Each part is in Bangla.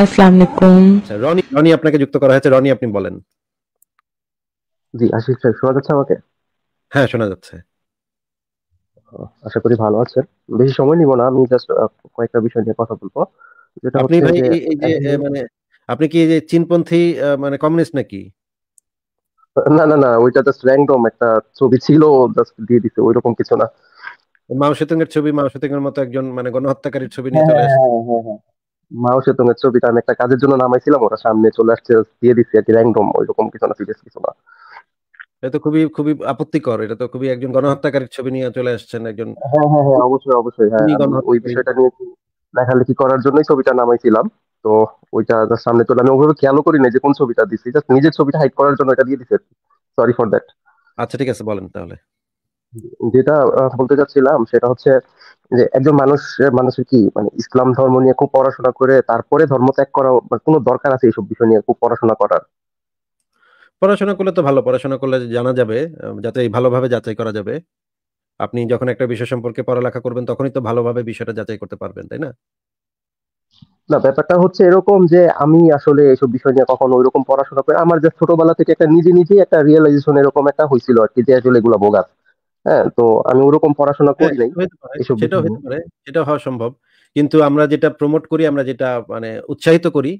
আসসালামু আলাইকুম আচ্ছা, রনি রনি আপনাকে যুক্ত করা হয়েছে রনি আপনি বলেন জি আশিস শোনা যাচ্ছে আমাকে হ্যাঁ শোনা যাচ্ছে আশা করি ভালো আছেন বেশি সময় নিব না আমি জাস্ট কয়েকটা বিষয় নিয়ে কথা বলবো যেটা আপনি ভাই এই যে মানে আপনি কি যে চীনপন্থী মানে কমিউনিস্ট নাকি না না না ওইটা জাস্ট র্যান্ডম একটা ছবি ছিল জাস্ট দিয়ে দিতে ওইরকম কিছু না মাও এর ছবি মাও এর মতো একজন মানে গণহত্যাকারীর ছবি নিয়ে হ্যাঁ, চলে আসে হ্যাঁ, হ্যাঁ, মাও সে তোমার ছবিটা আমি একটা কাজের জন্য নামাইছিলাম ওরা সামনে চলে আসছে দিয়ে দিচ্ছি আর কি র্যান্ডম ওইরকম কিছু না সিরিয়াস কিছু না এটা তো খুবই খুবই আপত্তিকর এটা তো খুবই একজন গণহত্যাকারীর ছবি নিয়ে চলে আসছেন একজন হ্যাঁ হ্যাঁ হ্যাঁ অবশ্যই অবশ্যই হ্যাঁ ওই বিষয়টা নিয়ে লেখালেখি করার জন্যই ছবিটা নামাইছিলাম তো ওইটা সামনে চলে আমি ওভাবে খেয়ালও করি না যে কোন ছবিটা দিচ্ছি জাস্ট নিজের ছবিটা হাইট করার জন্য এটা দিয়ে দিচ্ছে সরি ফর দ্যাট আচ্ছা ঠিক আছে বলেন তাহলে যেটা বলতে চাচ্ছিলাম সেটা হচ্ছে যে একজন মানুষ মানুষের কি মানে ইসলাম ধর্ম নিয়ে খুব পড়াশোনা করে তারপরে ধর্ম ত্যাগ করা কোনো দরকার আছে এইসব বিষয় নিয়ে খুব পড়াশোনা করার পড়াশোনা করলে তো ভালো পড়াশোনা করলে জানা যাবে যাতে ভালোভাবে যাচাই করা যাবে আপনি যখন একটা বিষয় সম্পর্কে পড়ালেখা করবেন তখনই তো ভালোভাবে বিষয়টা যাচাই করতে পারবেন তাই না না ব্যাপারটা হচ্ছে এরকম যে আমি আসলে এইসব বিষয় নিয়ে কখনো ওইরকম পড়াশোনা করে আমার যে ছোটবেলা থেকে একটা নিজে নিজে একটা রিয়েলাইজেশন এরকম একটা হয়েছিল আর কি যে আসলে এগুলো বোগাত হ্যাঁ তো আমি ওরকম পড়াশোনা হ্যাঁ, করি নাই সেটা হতে পারে সেটা হওয়া সম্ভব কিন্তু আমরা যেটা প্রমোট করি আমরা যেটা মানে উৎসাহিত করি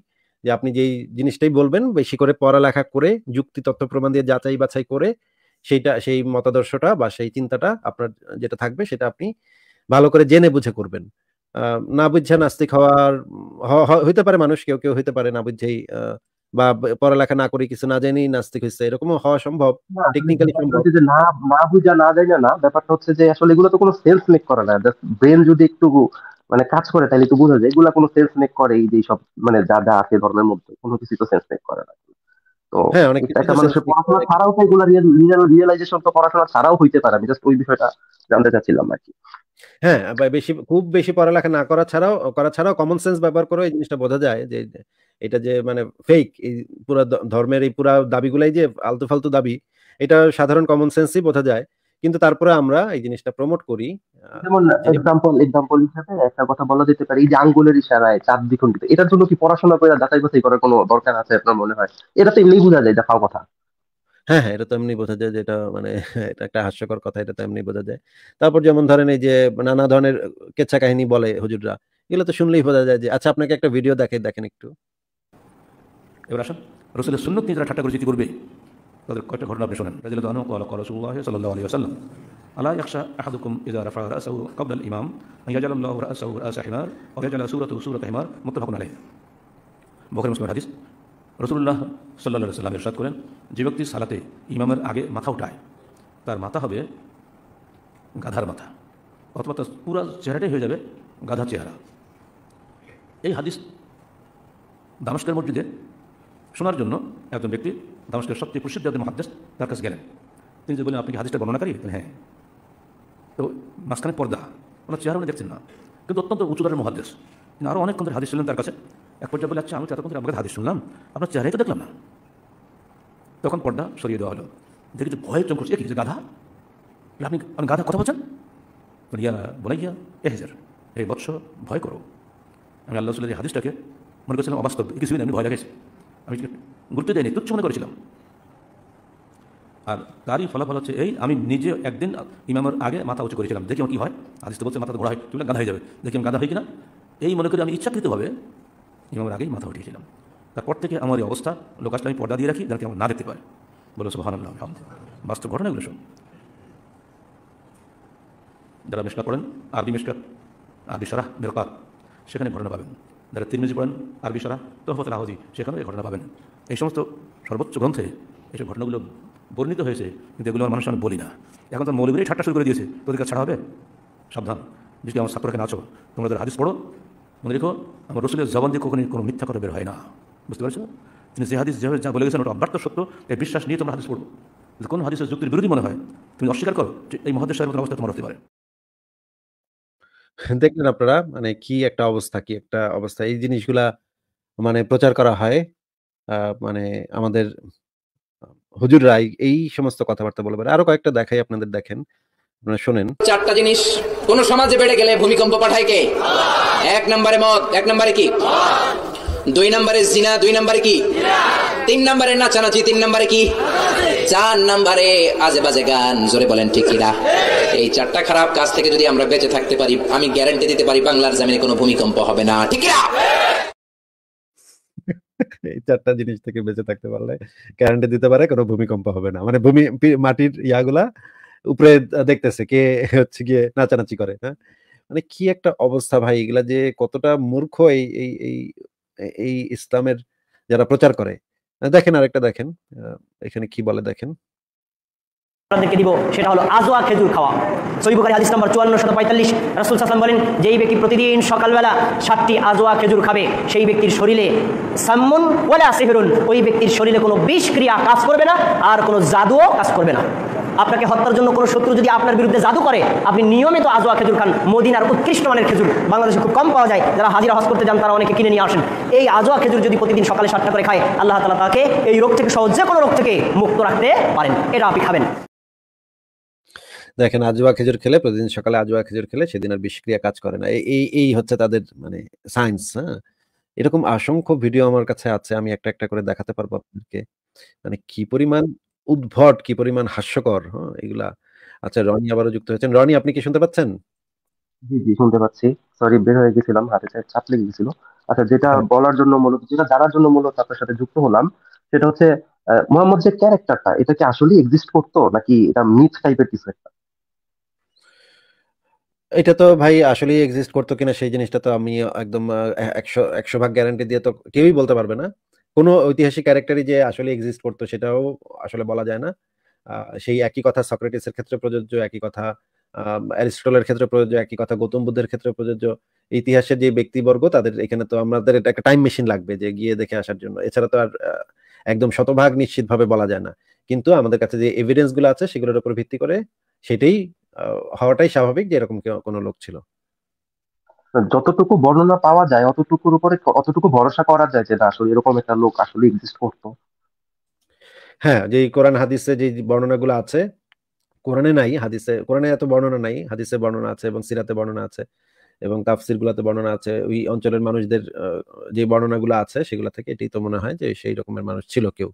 যে আপনি যেই জিনিসটাই বলবেন বেশি করে পড়ালেখা করে যুক্তি তথ্য প্রমাণ দিয়ে যাচাই বাছাই করে সেইটা সেই মতাদর্শটা বা সেই চিন্তাটা আপনার যেটা থাকবে সেটা আপনি ভালো করে জেনে বুঝে করবেন না বুঝে নাস্তিক হওয়ার হইতে পারে মানুষ কেউ কেউ হইতে পারে না বুঝেই আহ বা পড়ালেখা না করে কিছু না জানি নাস্তিক হচ্ছে এরকম হওয়া সম্ভব টেকনিক্যালি সম্ভব যে না না বুঝা না জানি না ব্যাপারটা হচ্ছে যে আসলে এগুলো তো কোনো সেলস মেক করে না ব্রেন যদি একটু মানে কাজ করে তাহলে তো বোঝা যায় এগুলা কোনো সেলস মেক করে এই যে সব মানে যা যা আছে ধর্মের মধ্যে কোনো কিছু তো সেলস মেক করে না তো হ্যাঁ, একটা মানুষের পড়াশোনা ছাড়াও তো এগুলো রিয়েলাইজেশন তো পড়াশোনা ছাড়াও হইতে পারে আমি জাস্ট ওই বিষয়টা জানতে চাচ্ছিলাম আর কি হ্যাঁ বেশি খুব বেশি পড়ালেখা না করা ছাড়াও করা ছাড়াও কমন সেন্স ব্যবহার করে এই জিনিসটা বোঝা যায় যে এটা যে মানে ফেক এই পুরো ধর্মের এই পুরো দাবিগুলাই যে আলতু ফালতু দাবি এটা সাধারণ কমন সেন্সই বোঝা যায় কিন্তু তারপরে আমরা এই জিনিসটা প্রমোট করি যেমন এক্সাম্পল এক্সাম্পল হিসেবে একটা কথা বলা যেতে পারে এই যে আঙ্গুলের ইশারায় চাপ দ্বিখণ্ডিত এটার জন্য কি পড়াশোনা করে যাচাই বাছাই করার কোনো দরকার আছে আপনার মনে হয় এটা তো এমনি বোঝা যায় দেখাও কথা হ্যাঁ হ্যাঁ এটা তো এমনি বোঝা যায় যে এটা মানে এটা একটা হাস্যকর কথা এটা তো এমনি বোঝা যায় তারপর যেমন ধরেন এই যে নানা ধরনের কেচ্ছা কাহিনী বলে হুজুররা এগুলো তো শুনলেই বোঝা যায় যে আচ্ছা আপনাকে একটা ভিডিও দেখে দেখেন একটু এবার আসেন রসুলের সুন্নত নিয়ে যারা ঠাট্টা করে কী করবে তাদের কয়েকটা ঘটনা আপনি শোনেন রাজিল দানু কল কাল রসুল্লাহ সাল্লাহ আলী আসাল্লাম আল্লাহ ইয়াকশা আহাদুকুম ইজা রাফা রাসাউ কবল আল ইমাম ইয়াজাল আল্লাহ রাসাহু রাসা হিমার ওয়া ইয়াজাল সূরাতু হিমার মুত্তাফাকুন আলাইহি বুখারী মুসলিমের হাদিস রসুল্লাহ সাল্লাহ সাল্লাম ইরশাদ করেন যে ব্যক্তি সালাতে ইমামের আগে মাথা উঠায় তার মাথা হবে গাধার মাথা অথবা তার পুরা চেহারাটাই হয়ে যাবে গাধা চেহারা এই হাদিস দামস্কের মসজিদে শোনার জন্য একজন ব্যক্তি দামস্কের সবচেয়ে প্রসিদ্ধ একজন মহাদেশ তার কাছে গেলেন তিনি যে বললেন আপনি কি হাদিসটা বর্ণনাকারী হ্যাঁ তো মাঝখানে পর্দা ওনার চেহারা উনি দেখছেন না কিন্তু অত্যন্ত উঁচুদারের মহাদেশ তিনি আরও অনেক ধরে হাদিস ছিলেন তার কাছে এক পর্যায়ে বলে আচ্ছা আমি তার ধরে আমাকে হাদিস শুনলাম আপনার চেহারাই তো দেখলাম না তখন পর্দা সরিয়ে দেওয়া হলো দেখি যে ভয়ের চমক করছে গাধা আপনি আপনি গাধা কথা বলছেন ইয়া বলাইয়া এ হেজার এই বৎস ভয় করো আমি আল্লাহ রসুলের হাদিসটাকে মনে করছিলাম অবাস্তব কিছুদিন আমি ভয় লাগেছে আমি গুরুত্ব দেয়নি তুচ্ছ মনে করেছিলাম আর তারই ফলাফল হচ্ছে এই আমি নিজে একদিন ইমামের আগে মাথা উঁচু করেছিলাম দেখি আমার কী হয় আদিস তো বলছে মাথা ঘোড়া হয় তুমি গাঁধা হয়ে যাবে দেখি আমি গাঁধা হই কিনা এই মনে করি আমি ইচ্ছাকৃতভাবে ইমামের আগেই মাথা উঠিয়েছিলাম তারপর থেকে আমার এই অবস্থা লোক আমি পর্দা দিয়ে রাখি যাতে আমার না দেখতে পারে বলে সোহান আল্লাহ বাস্তব ঘটনাগুলো সব যারা মিস্টার করেন আরবি মেশকা আরবি সারা বেরকার সেখানে ঘটনা পাবেন যারা তিরমিজি পড়েন আরবি সারা তহফতের আহজি সেখানেও এই ঘটনা পাবেন এই সমস্ত সর্বোচ্চ গ্রন্থে এইসব ঘটনাগুলো বর্ণিত হয়েছে কিন্তু এগুলো আমার মানুষ আমি বলি না এখন তো মৌলগুলোই ঠাট্টা শুরু করে দিয়েছে তোদের কাছে ছাড়া হবে সাবধান যদি আমার ছাত্রকে নাচো তোমরা হাদিস পড়ো মনে রেখো আমার রসুলের জবান দিয়ে কখনই কোনো মিথ্যা করে বের হয় না বুঝতে পারছো তিনি যে হাদিস যেভাবে যা বলে গেছেন ওটা অব্যর্থ সত্য এই বিশ্বাস নিয়ে তোমরা হাদিস পড়ো কোনো হাদিসের যুক্তির বিরোধী মনে হয় তুমি অস্বীকার করো এই মহাদেশের সাহেবের অবস্থা তোমার হতে পারে দেখবেন আপনারা মানে কি একটা অবস্থা, কি একটা অবস্থা। এই জিনিসগুলা মানে প্রচার করা হয়। আ মানে আমাদের হুজুররা এই এই সমস্ত কথাবার্তা বলে আরো কয়েকটা দেখাই আপনাদের দেখেন। আপনারা শোনেন। চারটা জিনিস কোন সমাজে বেড়ে গেলে ভূমিকম্প পাঠায় কে? ১ নম্বরে মদ, এক নম্বরে কি? দুই নম্বরে জিনা, দুই নম্বরে কি? তিন নম্বরে নাচানাচি, তিন নম্বরে কি? চার নাম্বারে আজে বাজে গান জোরে বলেন ঠিক কিনা এই চারটা খারাপ কাজ থেকে যদি আমরা বেঁচে থাকতে পারি আমি গ্যারান্টি দিতে পারি বাংলার জামিনে কোনো ভূমিকম্প হবে না ঠিক কিনা এই চারটা জিনিস থেকে বেঁচে থাকতে পারলে গ্যারান্টি দিতে পারে কোনো ভূমিকম্প হবে না মানে ভূমি মাটির ইয়াগুলা উপরে দেখতেছে কে হচ্ছে গিয়ে নাচানাচি করে হ্যাঁ মানে কি একটা অবস্থা ভাই এগুলা যে কতটা মূর্খ এই এই এই ইসলামের যারা প্রচার করে দেখেন আরেকটা দেখেন এখানে কি বলে দেখেন খেজুর খাওয়া পঁয়তাল্লিশ রাসুল বলেন যেই ব্যক্তি প্রতিদিন সকালবেলা সাতটি আজোয়া খেজুর খাবে সেই ব্যক্তির শরীরে ওই ব্যক্তির শরীরে কোনো কাজ করবে না আর কোনো জাদুও কাজ করবে না আপনাকে হত্যার জন্য কোনো শত্রু যদি আপনার বিরুদ্ধে জাদু করে আপনি নিয়মিত আজোয়া খেজুর খান মদিনার উৎকৃষ্ট মানের খেজুর বাংলাদেশে খুব কম পাওয়া যায় যারা হাজিরা হজ করতে যান তারা অনেকে কিনে নিয়ে আসেন এই আজোয়া খেজুর যদি প্রতিদিন সকালে সাতটা করে খায় আল্লাহ তালা তাকে এই রোগ থেকে সহজ যে কোনো রোগ থেকে মুক্ত রাখতে পারেন এটা আপনি খাবেন দেখেন আজোয়া খেজুর খেলে প্রতিদিন সকালে আজোয়া খেজুর খেলে সেদিন আর বিষক্রিয়া কাজ করে না এই এই হচ্ছে তাদের মানে সায়েন্স হ্যাঁ এরকম অসংখ্য ভিডিও আমার কাছে আছে আমি একটা একটা করে দেখাতে পারবো আপনাদেরকে মানে কি পরিমাণ উদ্ভট কি পরিমাণ হাস্যকর হ্যাঁ এগুলা আচ্ছা রনি আবারও যুক্ত হয়েছেন রনি আপনি কি শুনতে পাচ্ছেন জি জি শুনতে পাচ্ছি সরি বের হয়ে গেছিলাম হাতে চাপ লেগে গেছিল আচ্ছা যেটা হ্যাঁ। বলার জন্য মূলত যেটা জানার জন্য মূলত আপনার সাথে যুক্ত হলাম সেটা হচ্ছে মোহাম্মদ যে ক্যারেক্টারটা এটা কি আসলে এক্সিস্ট করতো নাকি এটা মিথ টাইপের কিছু একটা এটা তো ভাই আসলে এক্সিস্ট করতো কিনা সেই জিনিসটা তো আমি একদম একশো একশো ভাগ গ্যারান্টি দিয়ে তো কেউই বলতে পারবে না কোনো ঐতিহাসিক ক্যারেক্টারই যে আসলে এক্সিস্ট করতো সেটাও আসলে বলা যায় না সেই একই কথা সক্রেটিসের ক্ষেত্রে প্রযোজ্য একই কথা অ্যারিস্টলের ক্ষেত্রে প্রযোজ্য একই কথা গৌতম বুদ্ধের ক্ষেত্রে প্রযোজ্য ইতিহাসের যে ব্যক্তিবর্গ তাদের এখানে তো আমাদের এটা একটা টাইম মেশিন লাগবে যে গিয়ে দেখে আসার জন্য এছাড়া তো আর একদম শতভাগ নিশ্চিতভাবে বলা যায় না কিন্তু আমাদের কাছে যে এভিডেন্স গুলো আছে সেগুলোর উপর ভিত্তি করে সেটাই হওয়াটাই স্বাভাবিক যে এরকম কোনো লোক ছিল যতটুকু বর্ণনা পাওয়া যায় অতটুকুর উপরে অতটুকু ভরসা করা যায় যে না আসলে এরকম একটা লোক আসলে এক্সিস্ট করতো হ্যাঁ যে কোরআন হাদিসে যে বর্ণনাগুলো আছে কোরআনে নাই হাদিসে কোরআনে এত বর্ণনা নাই হাদিসে বর্ণনা আছে এবং সিরাতে বর্ণনা আছে এবং তাফসির গুলাতে বর্ণনা আছে ওই অঞ্চলের মানুষদের যে বর্ণনাগুলো আছে সেগুলো থেকে এটাই তো মনে হয় যে সেই রকমের মানুষ ছিল কেউ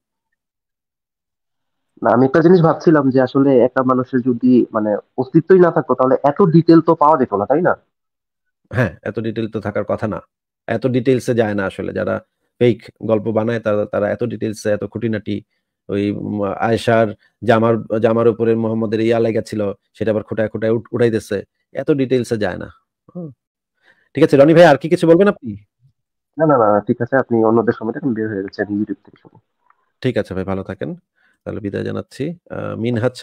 না আমি একটা জিনিস ভাবছিলাম যে আসলে একটা মানুষের যদি মানে অস্তিত্বই না থাকতো তাহলে এত ডিটেল তো পাওয়া যেত না তাই না হ্যাঁ এত ডিটেল তো থাকার কথা না এত ডিটেলসে যায় না আসলে যারা ফেক গল্প বানায় তারা তারা এত ডিটেলসে এত খুঁটিনাটি ওই আয়সার জামার জামার উপরে মোহাম্মদের ইয়া লেগেছিল সেটা আবার খোটায় খোটায় দিচ্ছে এত ডিটেলসে যায় না ঠিক আছে রনি ভাই আর কি কিছু বলবেন আপনি না না না ঠিক আছে আপনি অন্যদের সময় এখন বের হয়ে গেছেন ইউটিউব থেকে ঠিক আছে ভাই ভালো থাকেন তাহলে বিদায় জানাচ্ছি মিনহাজ